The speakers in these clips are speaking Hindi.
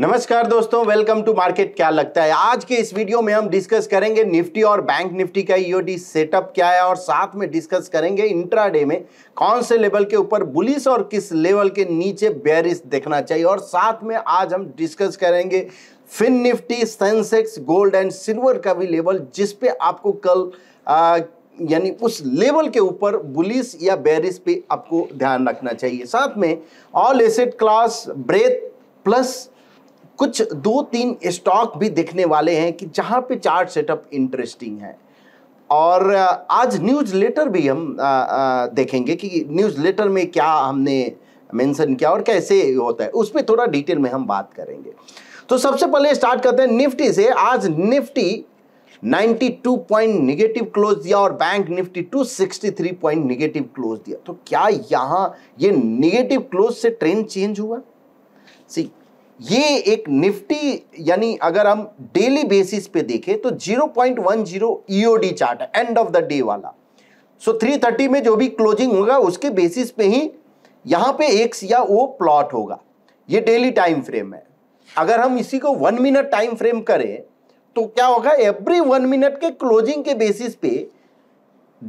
नमस्कार दोस्तों वेलकम टू मार्केट क्या लगता है आज के इस वीडियो में हम डिस्कस करेंगे निफ्टी और बैंक निफ्टी का ईओडी e सेटअप क्या है और साथ में डिस्कस करेंगे इंट्राडे में कौन से लेवल के ऊपर बुलिस और किस लेवल के नीचे बेरिस देखना चाहिए और साथ में आज हम डिस्कस करेंगे Fin Nifty Sensex gold and silver का भी लेवल जिसपे आपको कल आ, यानी उस लेवल के ऊपर बुलिस या बेरिस पे आपको ध्यान रखना चाहिए साथ में all asset class breadth plus कुछ दो तीन स्टॉक भी देखने वाले हैं कि जहाँ पे चार्ट सेटअप इंटरेस्टिंग है और आज न्यूज लेटर भी हम आ, आ, देखेंगे कि न्यूज लेटर में क्या हमने मेंशन किया और कैसे होता है उस पर थोड़ा डिटेल में हम बात करेंगे तो सबसे पहले स्टार्ट करते हैं निफ्टी से आज निफ्टी 92 पॉइंट नेगेटिव क्लोज दिया और bank Nifty 263 point negative close दिया तो क्या यहां ये नेगेटिव क्लोज से ट्रेंड चेंज हुआ सी ये एक निफ्टी यानी अगर हम डेली बेसिस पे देखें तो 0.10 point EOD chart end of the day वाला सो so 330 में जो भी क्लोजिंग होगा उसके बेसिस पे ही यहां पे एक्स या वो प्लॉट होगा ये डेली टाइम फ्रेम है अगर हम इसी को वन मिनट टाइम फ्रेम करें तो क्या होगा एवरी वन मिनट के क्लोजिंग के बेसिस पे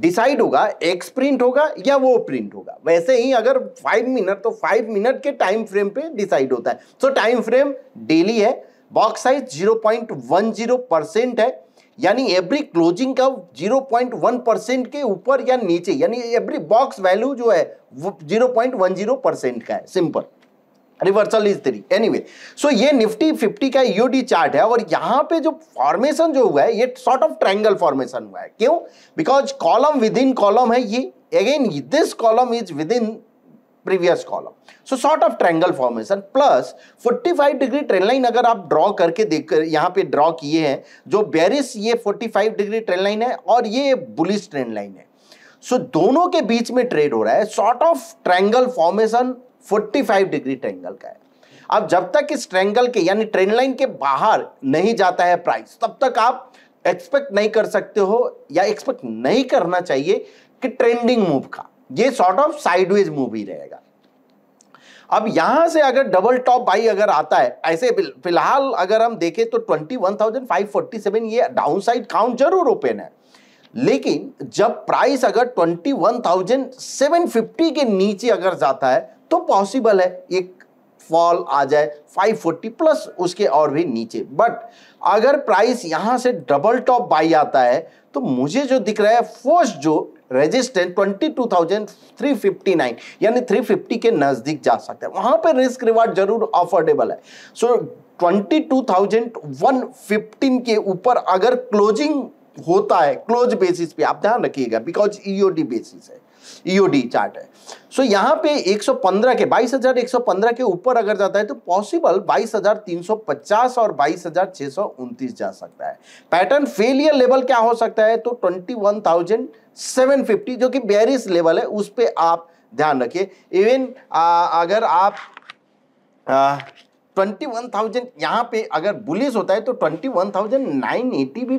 डिसाइड होगा एक्स प्रिंट होगा या वो प्रिंट होगा वैसे ही अगर फाइव मिनट तो फाइव मिनट के टाइम फ्रेम पे डिसाइड होता है सो टाइम फ्रेम डेली है box size zero point one zero percent है यानी एवरी क्लोजिंग का 0.1 परसेंट के ऊपर या नीचे यानी एवरी बॉक्स वैल्यू जो है वो 0.10 परसेंट का है simple reversal is three anyway so ये निफ्टी फिफ्टी का ईओडी चार्ट है और यहाँ पे जो फॉर्मेशन जो हुआ है ये सॉर्ट ऑफ ट्रायंगल फॉर्मेशन हुआ है क्यों because column within column है ये again this column is within previous column so sort of triangle formation plus 45 degree trend line अगर आप ड्रॉ करके देख कर यहाँ पे ड्रॉ किए हैं जो बेरिस ये 45 डिग्री ट्रेन लाइन है और ये बुलिस ट्रेन लाइन है सो so, दोनों के बीच में ट्रेड हो रहा है sort of triangle formation 45 degree triangle का है अब जब तक इस ट्रेंगल के यानी ट्रेन लाइन के बाहर नहीं जाता है प्राइस तब तक आप एक्सपेक्ट नहीं कर सकते हो या एक्सपेक्ट नहीं करना चाहिए कि ट्रेंडिंग मूव का ये सॉर्ट ऑफ साइडवेज मूव ही रहेगा अब यहां से अगर डबल टॉप बाई अगर आता है ऐसे फिलहाल अगर हम देखें तो 21,547 ये डाउन साइड काउंट जरूर ओपन है लेकिन जब प्राइस अगर 21,750 के नीचे अगर जाता है तो पॉसिबल है एक फॉल आ जाए 540 प्लस उसके और भी नीचे बट अगर प्राइस यहाँ से डबल टॉप बाई आता है तो मुझे जो दिख रहा है फर्स्ट जो रेजिस्टेंस 22,359 यानी 350 के नज़दीक जा सकता है वहां पर रिस्क रिवार्ड जरूर अफोर्डेबल है सो so, 22,115 के ऊपर अगर क्लोजिंग होता है क्लोज बेसिस पे आप ध्यान रखिएगा बिकॉज ईओडी बेसिस है ईओडी e चार्ट है सो so, यहाँ पे 115 के 22,115 के ऊपर अगर जाता है तो पॉसिबल 22,350 और 22,629 जा सकता है पैटर्न फेलियर लेवल क्या हो सकता है तो 21,750 जो कि बेरिस लेवल है उस पर आप ध्यान रखिए इवन अगर आप आ, 21,000 वन यहाँ पे अगर बुलिस होता है तो 21,980 भी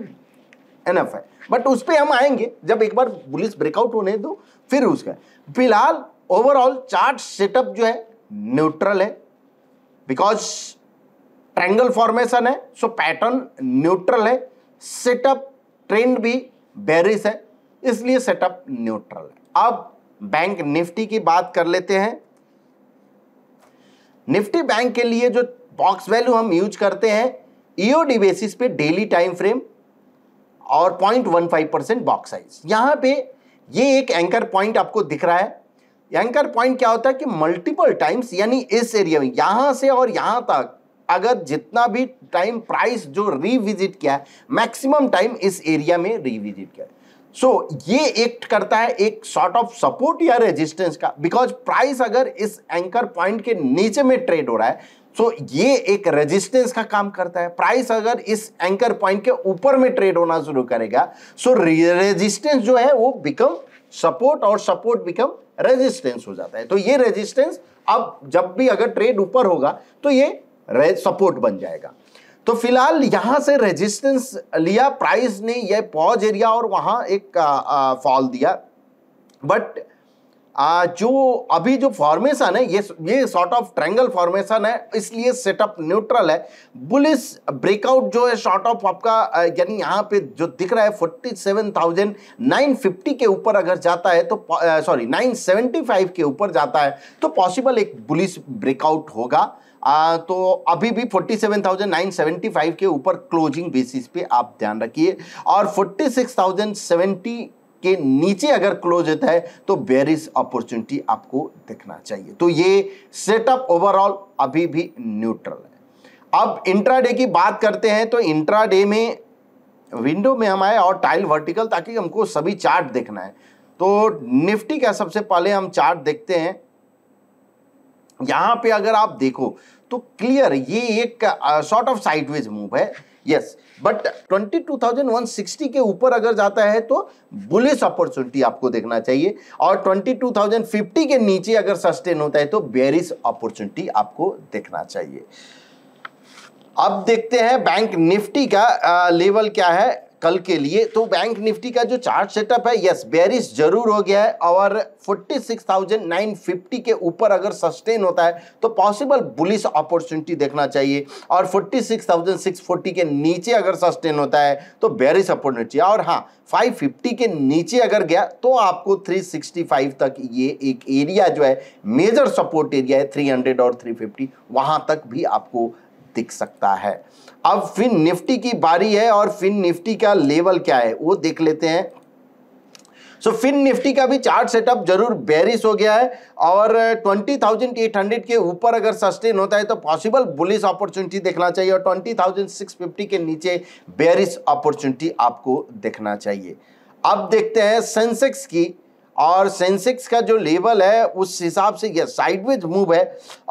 एनएफ है बट उस पर हम आएंगे जब एक बार बुलिस ब्रेकआउट होने दो फिर उसका फिलहाल ओवरऑल चार्ट सेटअप जो है न्यूट्रल है बिकॉज ट्रैंगल फॉर्मेशन है सो पैटर्न न्यूट्रल है सेटअप ट्रेंड भी बेरिस है इसलिए सेटअप न्यूट्रल है अब बैंक निफ्टी की बात कर लेते हैं निफ्टी बैंक के लिए जो बॉक्स वैल्यू हम यूज करते हैं ईओडी e बेसिस पे डेली टाइम फ्रेम और 0.15 परसेंट बॉक्स साइज यहां पे ये एक एंकर पॉइंट आपको दिख रहा है एंकर पॉइंट क्या होता है कि मल्टीपल टाइम्स यानी इस एरिया में यहां से और यहां तक अगर जितना भी टाइम प्राइस जो रिविजिट किया है मैक्सिमम टाइम इस एरिया में रिविजिट किया है सो so, ये एक्ट करता है एक सॉर्ट ऑफ सपोर्ट या रेजिस्टेंस का बिकॉज प्राइस अगर इस एंकर पॉइंट के नीचे में ट्रेड हो रहा है सो so, ये एक रेजिस्टेंस का काम करता है प्राइस अगर इस एंकर पॉइंट के ऊपर में ट्रेड होना शुरू करेगा सो so, रेजिस्टेंस जो है वो बिकम सपोर्ट और सपोर्ट बिकम रेजिस्टेंस हो जाता है तो ये रेजिस्टेंस अब जब भी अगर ट्रेड ऊपर होगा तो ये सपोर्ट बन जाएगा तो फिलहाल यहां से रेजिस्टेंस लिया प्राइस ने यह पॉज एरिया और वहां एक फॉल दिया बट जो अभी जो फॉर्मेशन है ये ये सॉर्ट ऑफ ट्रैंगल फॉर्मेशन है इसलिए सेटअप न्यूट्रल है बुलिस ब्रेकआउट जो है शॉर्ट ऑफ आपका यानी यहाँ पे जो दिख रहा है forty seven thousand nine fifty के ऊपर अगर जाता है तो सॉरी नाइन सेवेंटी फाइव के ऊपर जाता है तो पॉसिबल एक बुलिस ब्रेकआउट होगा आ, तो अभी भी 47,975 के ऊपर क्लोजिंग बेसिस पे आप ध्यान रखिए और 46,070 के नीचे अगर क्लोज होता है तो बेरिस अपॉर्चुनिटी आपको देखना चाहिए तो ये सेटअप ओवरऑल अभी भी न्यूट्रल है अब इंट्राडे की बात करते हैं तो इंट्राडे में विंडो में हम आए और टाइल वर्टिकल ताकि हमको सभी चार्ट देखना है तो निफ्टी का सबसे पहले हम चार्ट देखते हैं यहां पे अगर आप देखो तो क्लियर ये एक शॉर्ट ऑफ साइडवेज मूव है yes yes, but twenty two thousand one sixty के ऊपर अगर जाता है तो बुलिस अपॉर्चुनिटी आपको देखना चाहिए और ट्वेंटी टू थाउजेंड फिफ्टी के नीचे अगर सस्टेन होता है तो बेरिस अपॉर्चुनिटी आपको देखना चाहिए अब देखते हैं बैंक निफ्टी का लेवल क्या है कल के लिए तो बैंक निफ्टी का जो चार्ट सेटअप है यस बेरिस जरूर हो गया है और 46,950 के ऊपर अगर सस्टेन होता है तो पॉसिबल बुलिस अपॉर्चुनिटी देखना चाहिए और 46,640 के नीचे अगर सस्टेन होता है तो बेरिस अपॉर्चुनिटी और हाँ 550 के नीचे अगर गया तो आपको 365 तक ये एक एरिया जो है मेजर सपोर्ट एरिया है 300 और 350 वहां तक भी आपको दिख सकता है अब फिन निफ्टी की बारी है और फिन निफ्टी का लेवल क्या है वो देख लेते हैं सो so, फिन निफ्टी का भी चार्ट सेटअप जरूर बेरिस हो गया है और 20,800 के ऊपर अगर सस्टेन होता है तो पॉसिबल बुलिस अपॉर्चुनिटी देखना चाहिए और 20,650 के नीचे बेरिस अपॉर्चुनिटी आपको देखना चाहिए अब देखते हैं सेंसेक्स की और सेंसेक्स का जो लेवल है उस हिसाब से यह साइडवेज मूव है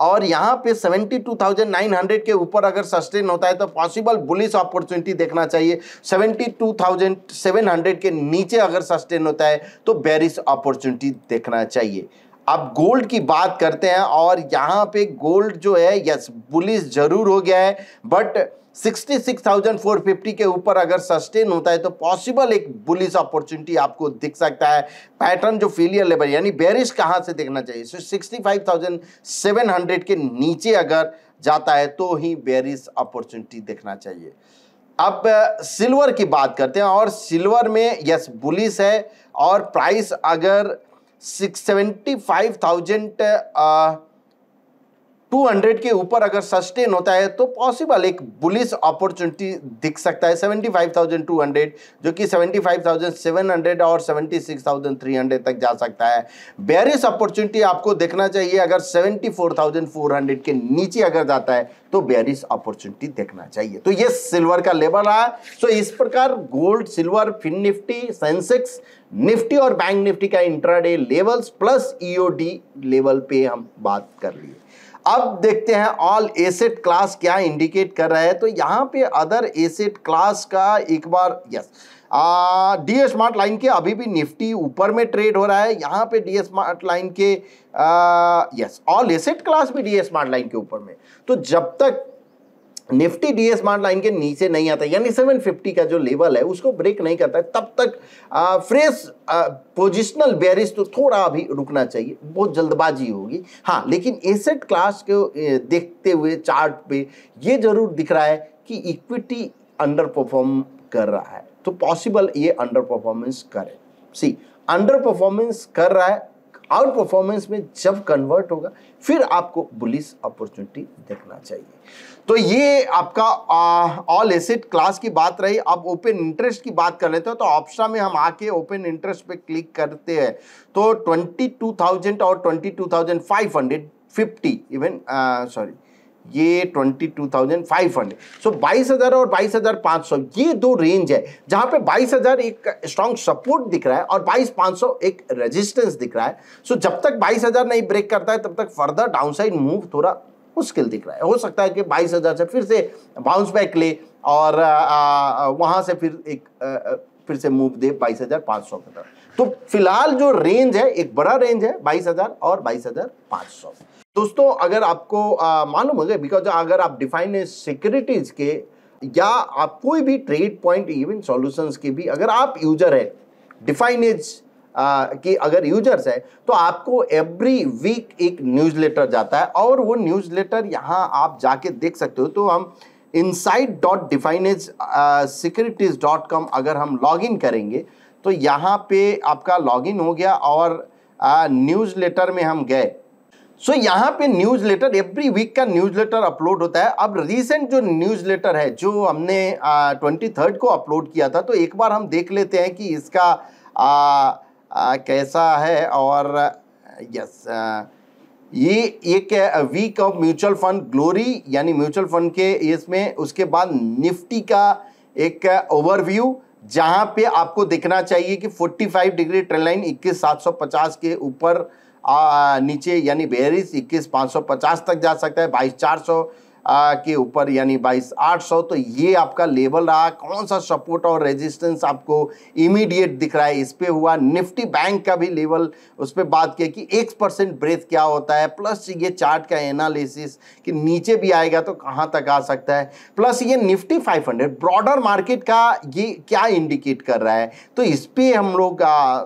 और यहाँ पे 72,900 के ऊपर अगर सस्टेन होता है तो पॉसिबल बुलिस अपॉर्चुनिटी देखना चाहिए 72,700 के नीचे अगर सस्टेन होता है तो बेरिस अपॉर्चुनिटी देखना चाहिए अब गोल्ड की बात करते हैं और यहाँ पे गोल्ड जो है यस बुलिस जरूर हो गया है बट 66,450 के ऊपर अगर सस्टेन होता है तो पॉसिबल एक बुलिस अपॉर्चुनिटी आपको दिख सकता है पैटर्न जो फेलियर लेवल यानी बेरिश कहाँ से देखना चाहिए so sixty five thousand seven hundred के नीचे अगर जाता है तो ही बेरिश अपॉर्चुनिटी देखना चाहिए अब सिल्वर की बात करते हैं और सिल्वर में यस बुलिस है और प्राइस अगर सिक्स सेवेंटी फाइव थाउजेंड 200 के ऊपर अगर सस्टेन होता है तो पॉसिबल एक बुलिस अपॉर्चुनिटी दिख सकता है 75,200 जो कि 75,700 और 76,300 तक जा सकता है बेरिस अपॉर्चुनिटी आपको देखना चाहिए अगर 74,400 के नीचे अगर जाता है तो बेरिस अपॉर्चुनिटी देखना चाहिए तो ये सिल्वर का लेवल रहा सो इस प्रकार gold silver Fin Nifty Sensex Nifty और बैंक निफ्टी का intraday levels plus EOD level पे हम बात कर लिए अब देखते हैं ऑल एसेट क्लास क्या इंडिकेट कर रहा है तो यहाँ पे अदर एसेट क्लास का एक बार यस डी स्मार्ट लाइन के अभी भी निफ्टी ऊपर में ट्रेड हो रहा है यहाँ पे डी स्मार्ट लाइन के यस ऑल एसेट क्लास भी डी स्मार्ट लाइन के ऊपर में तो जब तक Nifty the S smart line के नीचे नहीं आता यानी 750 का जो लेवल है उसको ब्रेक नहीं करता है तब तक आ, फ्रेश पोजिशनल बेरिस तो थोड़ा अभी रुकना चाहिए बहुत जल्दबाजी होगी हाँ लेकिन एसेट क्लास को देखते हुए चार्ट पे ये ज़रूर दिख रहा है कि इक्विटी अंडर परफॉर्म कर रहा है तो पॉसिबल ये अंडर परफॉर्मेंस करे सी अंडर परफॉर्मेंस कर रहा है आउट परफॉर्मेंस में जब कन्वर्ट होगा फिर आपको बुलिस अपॉर्चुनिटी देखना चाहिए तो ये आपका ऑल एसेट क्लास की बात रही अब ओपन इंटरेस्ट की बात कर लेते हैं तो ऑप्शन में हम आके ओपन इंटरेस्ट पे क्लिक करते हैं तो 22,000 और 22,550 इवन सॉरी ये twenty two thousand five hundred so बाईस हज़ार और बाईस हज़ार पाँच सौ ये दो रेंज है जहां पे बाईस हज़ार एक स्ट्रॉन्ग सपोर्ट दिख रहा है और बाईस पाँच सौ एक रेजिस्टेंस दिख रहा है सो so, जब तक बाईस हज़ार नहीं ब्रेक करता है तब तक फर्दर डाउनसाइड मूव थोड़ा मुश्किल दिख रहा है हो सकता है कि बाईस हज़ार से फिर से बाउंस बैक ले और वहां से फिर एक आ, फिर से मूव दे बाईस हज़ार पाँच सौ की तरफ तो फिलहाल जो रेंज है एक बड़ा रेंज है बाईस हज़ार और बाईस हज़ार पाँच सौ दोस्तों अगर आपको मालूम मालूम होगा बिकॉज अगर आप डिफाइन सिक्योरिटीज के या आप कोई भी ट्रेड पॉइंट इवन सॉल्यूशंस के भी अगर आप यूजर है डिफाइनेज कि अगर यूजर्स है तो आपको एवरी वीक एक न्यूज़लेटर जाता है और वो न्यूज़लेटर यहाँ आप जाके देख सकते हो तो हम insight dot Definedge securities dot com अगर हम लॉगिन करेंगे तो यहाँ पे आपका लॉगिन हो गया और न्यूज़लेटर में हम गए सो so, यहाँ पे न्यूज लेटर एवरी वीक का न्यूज लेटर अपलोड होता है अब रिसेंट जो न्यूज लेटर है जो हमने ट्वेंटी थर्ड को अपलोड किया था तो एक बार हम देख लेते हैं कि इसका आ, आ, कैसा है और यस ये एक week of mutual fund glory यानी म्यूचुअल फंड के इसमें उसके बाद निफ्टी का एक ओवरव्यू जहाँ पे आपको देखना चाहिए कि 45 डिग्री ट्रेन लाइन इक्कीस सात के ऊपर नीचे यानी बेरिस इक्कीस पाँच सौ पचास तक जा सकता है बाईस चार सौ के ऊपर यानी बाईस आठ सौ तो ये आपका लेवल रहा कौन सा सपोर्ट और रेजिस्टेंस आपको इमीडिएट दिख रहा है इस पर हुआ निफ्टी बैंक का भी लेवल उस पर बात किया कि एक परसेंट ब्रेथ क्या होता है प्लस ये चार्ट का एनालिसिस कि नीचे भी आएगा तो कहाँ तक आ सकता है प्लस ये निफ्टी 500 ब्रॉडर मार्केट का ये क्या इंडिकेट कर रहा है तो इस पर हम लोग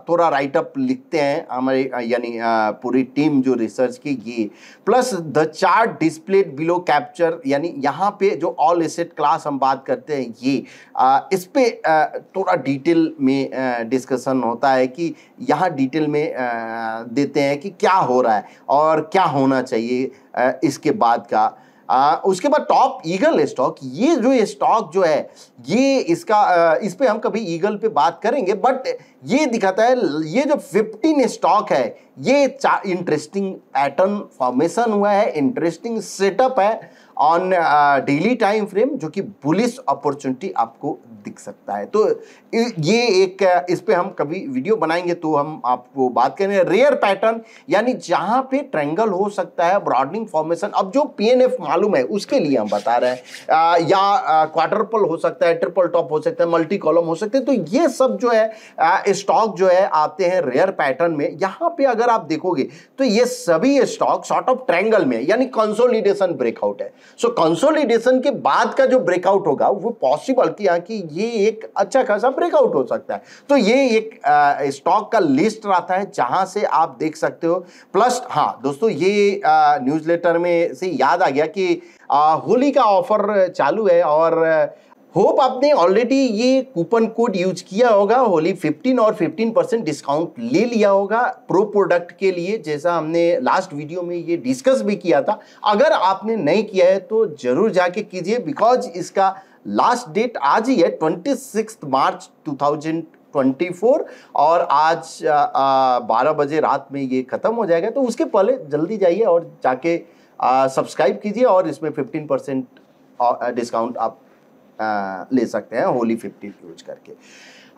थोड़ा राइटअप लिखते हैं हमारे यानी पूरी टीम जो रिसर्च की ये plus the chart displayed below capture लेकर यानी यहाँ पे जो ऑल एसेट क्लास हम बात करते हैं ये आ, इस पर थोड़ा डिटेल में डिस्कशन होता है कि यहाँ डिटेल में आ, देते हैं कि क्या हो रहा है और क्या होना चाहिए आ, इसके बाद का आ, उसके बाद टॉप ईगल स्टॉक ये जो स्टॉक जो है ये इसका आ, इस पर हम कभी ईगल पे बात करेंगे बट ये दिखाता है ये जो 15 स्टॉक है ये इंटरेस्टिंग पैटर्न फॉर्मेशन हुआ है इंटरेस्टिंग सेटअप है ऑन डेली टाइम फ्रेम जो कि बुलिस अपॉर्चुनिटी आपको दिख सकता है तो ये एक uh, इस पर हम कभी वीडियो बनाएंगे तो हम आपको बात करेंगे रेयर पैटर्न यानी जहाँ पे ट्रेंगल हो सकता है ब्रॉडनिंग फॉर्मेशन अब जो पीएनएफ मालूम है उसके लिए हम बता रहे हैं uh, या क्वार्टरपल uh, हो सकता है ट्रिपल टॉप हो सकता है मल्टी कॉलम हो सकते हैं तो ये सब जो है स्टॉक जो है आते हैं रेयर पैटर्न में यहाँ पे अगर आप देखोगे तो ये सभी स्टॉक शॉर्ट ऑफ ट्रेंगल में यानी कंसोलिडेशन ब्रेकआउट है सो so, कंसोलिडेशन के बाद का जो ब्रेकआउट होगा वो पॉसिबल कि यहाँ की ये एक अच्छा खासा ब्रेकआउट हो सकता है तो ये एक स्टॉक का लिस्ट रहता है जहाँ से आप देख सकते हो प्लस हाँ दोस्तों ये न्यूज़लेटर में से याद आ गया कि होली का ऑफर चालू है और होप आपने ऑलरेडी ये कूपन कोड यूज किया होगा होली 15 और 15 परसेंट डिस्काउंट ले लिया होगा प्रो प्रोडक्ट के लिए जैसा हमने लास्ट वीडियो में ये डिस्कस भी किया था अगर आपने नहीं किया है तो जरूर जाके कीजिए बिकॉज इसका लास्ट डेट आज ही है ट्वेंटी मार्च 2024 और आज बारह बजे रात में ये ख़त्म हो जाएगा तो उसके पहले जल्दी जाइए और जाके सब्सक्राइब कीजिए और इसमें 15 परसेंट डिस्काउंट आप ले सकते हैं होली फिफ्टीन यूज करके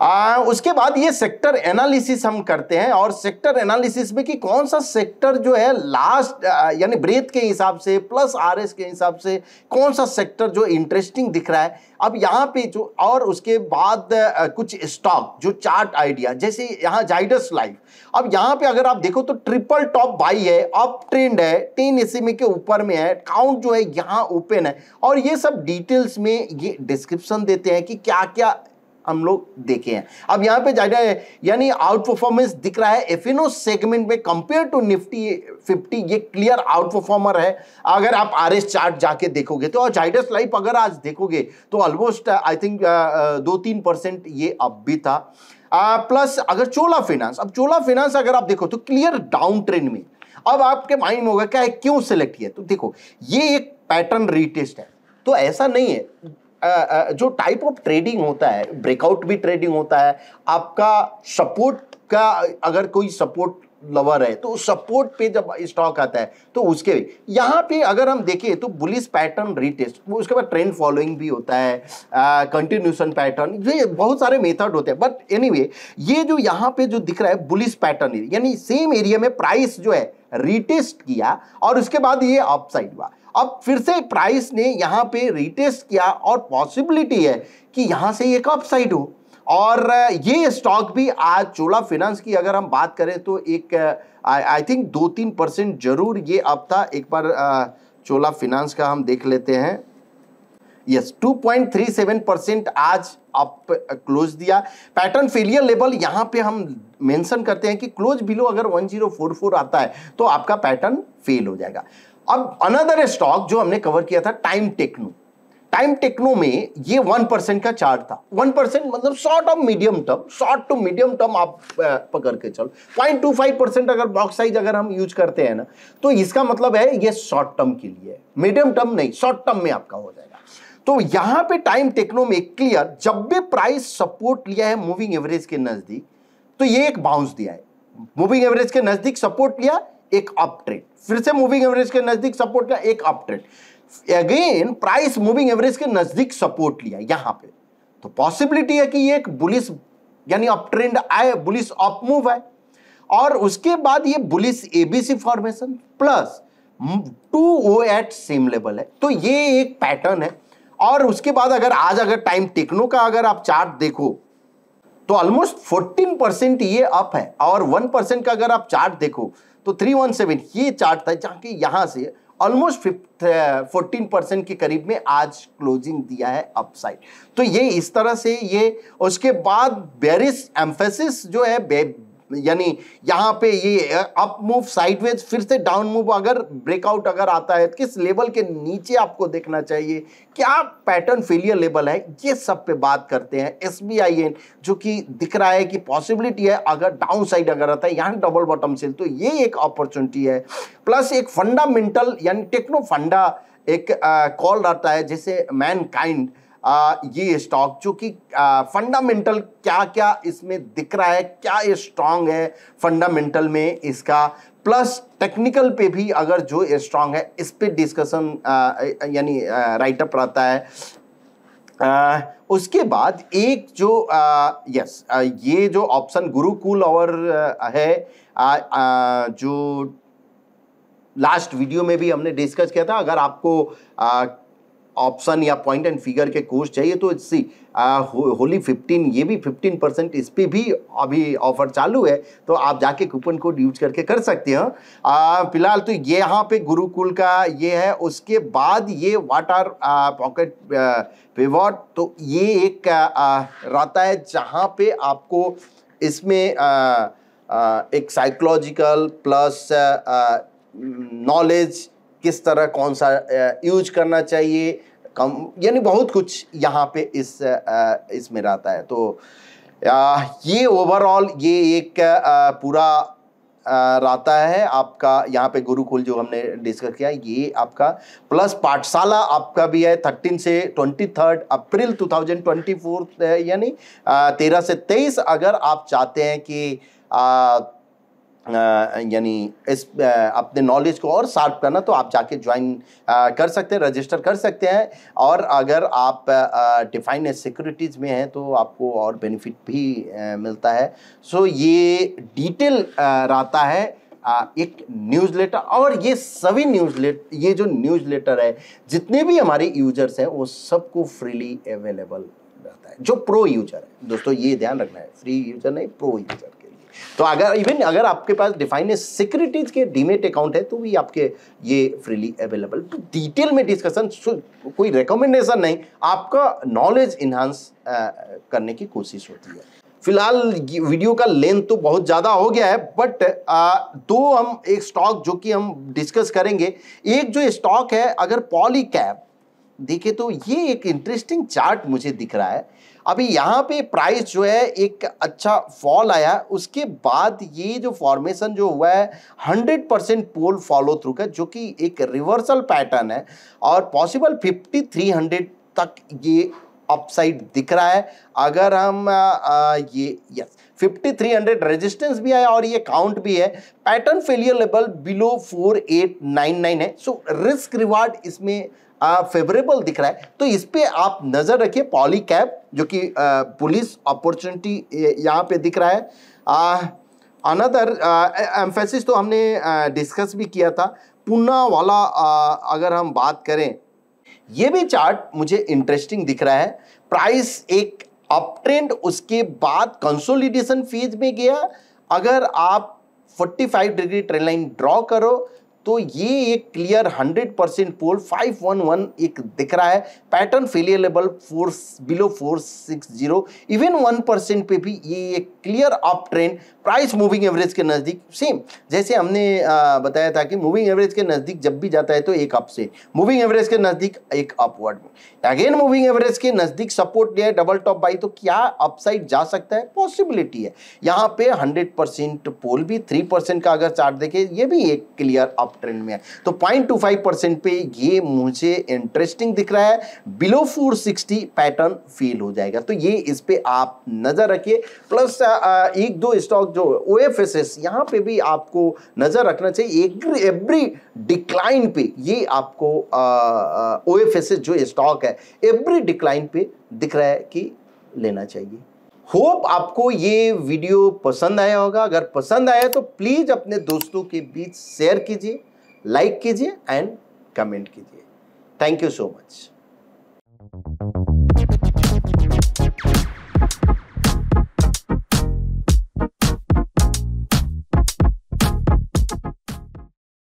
आ, उसके बाद ये सेक्टर एनालिसिस हम करते हैं और सेक्टर एनालिसिस में कि कौन सा सेक्टर जो है लास्ट यानी ब्रेथ के हिसाब से प्लस आरएस के हिसाब से कौन सा सेक्टर जो इंटरेस्टिंग दिख रहा है अब यहाँ पे जो और उसके बाद आ, कुछ स्टॉक जो चार्ट आइडिया जैसे यहाँ जाइडस लाइफ अब यहाँ पे अगर आप देखो तो ट्रिपल टॉप बाई है अप ट्रेंड है टेन एस e के ऊपर में है काउंट जो है यहाँ ओपन है और ये सब डिटेल्स में ये डिस्क्रिप्शन देते हैं कि क्या क्या हम लोग देखे हैं अब यहां पे जाए यानी आउट परफॉर्मेंस दिख रहा है एफिनो सेगमेंट में कंपेयर टू निफ्टी फिफ्टी ये क्लियर आउट परफॉर्मर है अगर आप आर एस चार्ट जाके देखोगे तो और जाइडस लाइफ अगर आज देखोगे तो ऑलमोस्ट आई थिंक दो तीन परसेंट ये अब भी था प्लस uh, अगर चोला फिनांस अब चोला फिनांस अगर आप देखो तो क्लियर डाउन ट्रेंड में अब आपके माइंड में होगा क्या है क्यों सिलेक्ट किया तो देखो ये एक पैटर्न रीटेस्ट है तो ऐसा नहीं है जो टाइप ऑफ ट्रेडिंग होता है ब्रेकआउट भी ट्रेडिंग होता है आपका सपोर्ट का अगर कोई सपोर्ट लवर है तो सपोर्ट पे जब स्टॉक आता है तो उसके यहाँ पे अगर हम देखें तो बुलिस पैटर्न रिटेस्ट उसके बाद ट्रेंड फॉलोइंग भी होता है कंटिन्यूशन पैटर्न ये बहुत सारे मेथड होते हैं बट एनी ये जो यहाँ पे जो दिख रहा है बुलिस पैटर्न यानी सेम एरिया में प्राइस जो है रिटेस्ट किया और उसके बाद ये अपसाइड हुआ अब फिर से प्राइस ने यहाँ पे रिटेस्ट किया और पॉसिबिलिटी है कि यहाँ से एक अपसाइड हो और ये स्टॉक भी आज चोला फिनांस की अगर हम बात करें तो एक आई थिंक दो तीन परसेंट जरूर ये अब था एक बार चोला फिनेंस का हम देख लेते हैं यस 2.37 परसेंट आज आप क्लोज दिया पैटर्न फेलियर लेवल यहाँ पे हम मेंशन करते हैं कि क्लोज बिलो अगर 1044 आता है तो आपका पैटर्न फेल हो जाएगा अब अनदर स्टॉक जो हमने कवर किया था टाइम टेक्नो टाइम टेक्नो में ये वन परसेंट का चार्ट था वन परसेंट मतलब short of medium term short to medium term आप पकड़ के चलो पॉइंट टू फाइव परसेंट अगर बॉक्स साइज अगर हम यूज करते हैं ना तो इसका मतलब है ये शॉर्ट टर्म के लिए मीडियम टर्म नहीं शॉर्ट टर्म में आपका हो जाएगा तो यहां पे टाइम टेक्नो में क्लियर जब भी प्राइस सपोर्ट लिया है मूविंग एवरेज के नजदीक तो ये एक बाउंस दिया है मूविंग एवरेज के नजदीक सपोर्ट लिया एक अप ट्रेंड फिर से मूविंग एवरेज के नजदीक सपोर्ट लिया एक up trend again price moving average के नजदीक सपोर्ट लिया यहां पे तो पॉसिबिलिटी है कि ये एक बुलिस यानी अप ट्रेंड आए बुलिस अप मूव है और उसके बाद ये bullish ABC formation plus two O at same level है तो ये एक पैटर्न है और उसके बाद अगर आज अगर टाइम टेक्नो का अगर आप चार्ट देखो तो ऑलमोस्ट 14 परसेंट ये अप है और 1 परसेंट का अगर आप चार्ट देखो तो 317 ये चार्ट था जहाँ की यहाँ से ऑलमोस्ट फोर्टीन परसेंट के करीब में आज क्लोजिंग दिया है अपसाइड तो ये इस तरह से ये उसके बाद बेरिस एम्फेसिस जो है यानी यहां पे ये अप मूव साइडवेज फिर से डाउन मूव अगर ब्रेकआउट अगर आता है तो किस लेवल के नीचे आपको देखना चाहिए क्या पैटर्न फेलियर लेवल है ये सब पे बात करते हैं एस जो कि दिख रहा है कि पॉसिबिलिटी है अगर डाउन साइड अगर आता है यहाँ डबल बॉटम सेल तो ये एक अपॉर्चुनिटी है प्लस एक फंडामेंटल यानी टेक्नो फंडा एक कॉल रहता है जैसे मैन काइंड आ, ये स्टॉक जो कि फंडामेंटल क्या क्या इसमें दिख रहा है क्या ये स्ट्रांग है फंडामेंटल में इसका प्लस टेक्निकल पे भी अगर जो स्ट्रांग है इस पर डिस्कशन यानी राइटअप रहता है आ, उसके बाद एक जो आ, यस आ, ये जो ऑप्शन गुरुकुल और आ, है आ, आ, जो लास्ट वीडियो में भी हमने डिस्कस किया था अगर आपको आ, ऑप्शन या पॉइंट एंड फिगर के कोर्स चाहिए तो सी होली फिफ्टीन ये भी फिफ्टीन परसेंट इस पर भी अभी ऑफर चालू है तो आप जाके कूपन कोड यूज करके कर सकते हैं फिलहाल तो ये यहाँ पे गुरुकुल का ये है उसके बाद ये वाटर पॉकेट पेवॉट तो ये एक रहता है जहाँ पे आपको इसमें आ, आ, एक साइकोलॉजिकल प्लस नॉलेज किस तरह कौन सा यूज करना चाहिए कम यानी बहुत कुछ यहाँ पे इस इसमें रहता है तो ये ओवरऑल ये एक पूरा रहता है आपका यहाँ पे गुरुकुल जो हमने डिस्कस किया ये आपका प्लस पाठशाला आपका भी है थर्टीन से twenty third April two thousand twenty four यानी तेरह से तेईस अगर आप चाहते हैं कि यानी इस अपने नॉलेज को और शार्प करना तो आप जाके ज्वाइन कर सकते हैं रजिस्टर कर सकते हैं और अगर आप डिफाइन सिक्योरिटीज़ में हैं तो आपको और बेनिफिट भी मिलता है सो ये डिटेल रहता है एक न्यूज़लेटर और ये सभी लेट ये जो न्यूज़लेटर है जितने भी हमारे यूजर्स हैं वो सबको फ्रीली अवेलेबल रहता है जो प्रो यूजर है दोस्तों ये ध्यान रखना है फ्री यूजर नहीं प्रो यूजर तो अगर इवन अगर आपके पास डिफाइन सिक्योरिटीज के डीमेट अकाउंट है तो भी आपके ये फ्रीली अवेलेबल तो डिटेल में डिस्कशन कोई रिकमेंडेशन नहीं आपका नॉलेज इन्हांस करने की कोशिश होती है फिलहाल वीडियो का लेंथ तो बहुत ज़्यादा हो गया है बट दो हम एक स्टॉक जो कि हम डिस्कस करेंगे एक जो स्टॉक है अगर पॉली कैप देखे तो ये एक इंटरेस्टिंग चार्ट मुझे दिख रहा है अभी यहाँ पे प्राइस जो है एक अच्छा फॉल आया उसके बाद ये जो फॉर्मेशन जो हुआ है hundred percent pole follow through का जो कि एक रिवर्सल पैटर्न है और पॉसिबल फिफ्टी थ्री हंड्रेड तक ये अपसाइड दिख रहा है अगर हम आ, आ, ये यस 5300 रेजिस्टेंस भी आया और ये काउंट भी है पैटर्न फेलियर लेवल बिलो 4899 है सो रिस्क रिवार्ड इसमें फेवरेबल दिख रहा है तो इस पर आप नज़र रखिए पॉली कैब जो कि पुलिस अपॉर्चुनिटी यहाँ पे दिख रहा है अनदर एम्फेसिस तो हमने डिस्कस भी किया था पुना वाला आ, अगर हम बात करें ये भी चार्ट मुझे इंटरेस्टिंग दिख रहा है प्राइस एक अप ट्रेंड उसके बाद कंसोलिडेशन फेज में गया अगर आप 45 डिग्री ट्रेन लाइन ड्रॉ करो तो ये एक क्लियर 100 परसेंट पोल 511 एक दिख रहा है pattern failure level four below 460 even 1 percent पे भी ये एक clear up trend price moving average के नज़दीक सेम जैसे हमने आ, बताया था कि मूविंग एवरेज के नज़दीक जब भी जाता है तो एक अप से मूविंग एवरेज के नज़दीक एक अपवर्ड में अगेन मूविंग एवरेज के नज़दीक सपोर्ट लिया डबल टॉप बाई तो क्या अपसाइड जा सकता है पॉसिबिलिटी है यहाँ पे हंड्रेड पोल भी थ्री का अगर चार्ट देखे ये भी एक क्लियर अप अप ट्रेंड में है तो पॉइंट टू फाइव परसेंट पे ये मुझे इंटरेस्टिंग दिख रहा है below four sixty pattern fail हो जाएगा तो ये इस पर आप नज़र रखिए प्लस एक दो स्टॉक जो ओ एफ एस एस यहाँ पे भी आपको नज़र रखना चाहिए एवरी डिक्लाइन पे ये आपको ओ एफ एस एस जो स्टॉक है एवरी डिक्लाइन पे दिख रहा है कि लेना चाहिए होप आपको ये वीडियो पसंद आया होगा अगर पसंद आया तो प्लीज़ अपने दोस्तों के बीच शेयर कीजिए लाइक कीजिए एंड कमेंट कीजिए थैंक यू सो मच